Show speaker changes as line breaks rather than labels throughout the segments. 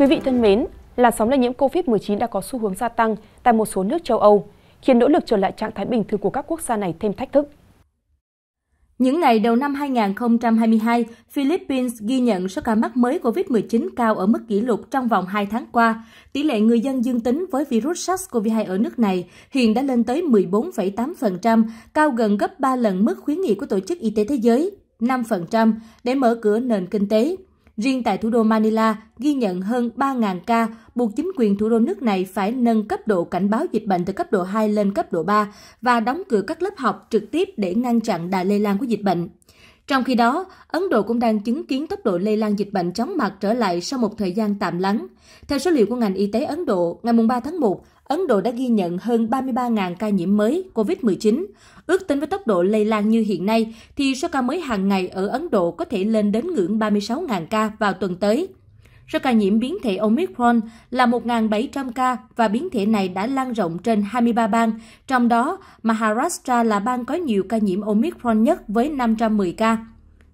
Quý vị thân mến, làn sóng lây nhiễm COVID-19 đã có xu hướng gia tăng tại một số nước châu Âu, khiến nỗ lực trở lại trạng thái bình thường của các quốc gia này thêm thách thức. Những ngày đầu năm 2022, Philippines ghi nhận số ca mắc mới COVID-19 cao ở mức kỷ lục trong vòng 2 tháng qua. Tỷ lệ người dân dương tính với virus SARS-CoV-2 ở nước này hiện đã lên tới 14,8%, cao gần gấp 3 lần mức khuyến nghị của Tổ chức Y tế Thế giới 5% để mở cửa nền kinh tế. Riêng tại thủ đô Manila ghi nhận hơn 3.000 ca, buộc chính quyền thủ đô nước này phải nâng cấp độ cảnh báo dịch bệnh từ cấp độ 2 lên cấp độ 3 và đóng cửa các lớp học trực tiếp để ngăn chặn đà lây lan của dịch bệnh. Trong khi đó, Ấn Độ cũng đang chứng kiến tốc độ lây lan dịch bệnh chóng mặt trở lại sau một thời gian tạm lắng. Theo số liệu của ngành y tế Ấn Độ, ngày 3 tháng 1, Ấn Độ đã ghi nhận hơn 33.000 ca nhiễm mới COVID-19. Ước tính với tốc độ lây lan như hiện nay thì số ca mới hàng ngày ở Ấn Độ có thể lên đến ngưỡng 36.000 ca vào tuần tới. Số ca nhiễm biến thể Omicron là 1.700 ca và biến thể này đã lan rộng trên 23 bang, trong đó Maharashtra là bang có nhiều ca nhiễm Omicron nhất với 510 ca.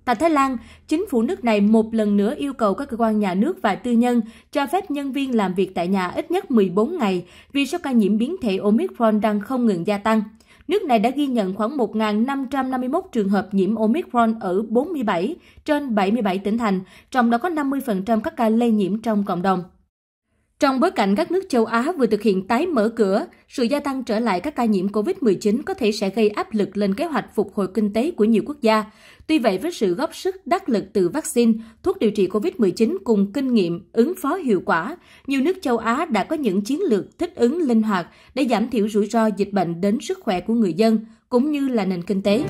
Tại Thái Lan, chính phủ nước này một lần nữa yêu cầu các cơ quan nhà nước và tư nhân cho phép nhân viên làm việc tại nhà ít nhất 14 ngày vì số ca nhiễm biến thể Omicron đang không ngừng gia tăng. Nước này đã ghi nhận khoảng 1.551 trường hợp nhiễm Omicron ở 47 trên 77 tỉnh thành, trong đó có 50% các ca lây nhiễm trong cộng đồng trong bối cảnh các nước châu Á vừa thực hiện tái mở cửa, sự gia tăng trở lại các ca nhiễm COVID-19 có thể sẽ gây áp lực lên kế hoạch phục hồi kinh tế của nhiều quốc gia. Tuy vậy, với sự góp sức đắc lực từ vaccine, thuốc điều trị COVID-19 cùng kinh nghiệm ứng phó hiệu quả, nhiều nước châu Á đã có những chiến lược thích ứng linh hoạt để giảm thiểu rủi ro dịch bệnh đến sức khỏe của người dân, cũng như là nền kinh tế.